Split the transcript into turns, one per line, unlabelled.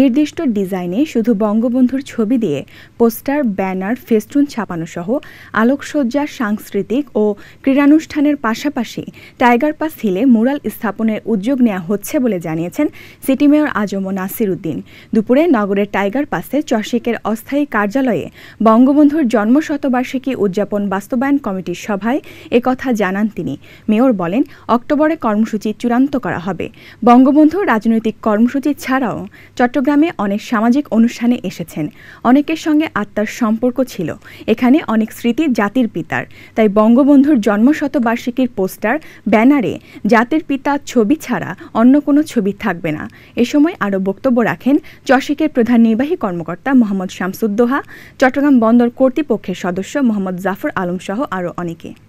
নির্দিষ্ট ডিজাইনে শুধু বঙ্গবন্ধুর ছবি দিয়ে পোস্টার ব্যানার ফেস্টুন ছাপানো সহ আলোকসজ্জা সাংস্কৃতিক ও ক্রীড়ানুষ্ঠানের পাশাপাশি টাইগার পাস হিলে মুরাল স্থাপনের উদ্যোগ নেওয়া হচ্ছে বলে জানিয়েছেন সিটি মেয়র আজম নাসির উদ্দিন দুপুরে নগরের টাইগার পাসে চশিকের অস্থায়ী কার্যালয়ে বঙ্গবন্ধুর জন্মশতবার্ষিকী উদযাপন বাস্তবায়ন কমিটির সভায় একথা জানান তিনি মেয়র বলেন অক্টোবরে কর্মসূচি চূড়ান্ত করা হবে বঙ্গবন্ধু রাজনৈতিক কর্মসূচি ছাড়াও চট্ট চট্টগ্রামে অনেক সামাজিক অনুষ্ঠানে এসেছেন অনেকের সঙ্গে আত্মার সম্পর্ক ছিল এখানে অনেক স্মৃতি জাতির পিতার তাই বঙ্গবন্ধুর জন্মশতবার্ষিকীর পোস্টার ব্যানারে জাতির পিতা ছবি ছাড়া অন্য কোনো ছবি থাকবে না এ সময় আরও বক্তব্য রাখেন চশিকের প্রধান নির্বাহী কর্মকর্তা মোহাম্মদ শামসুদ্দোহা চট্টগ্রাম বন্দর কর্তৃপক্ষের সদস্য মোহাম্মদ জাফর আলম সহ আরও অনেকে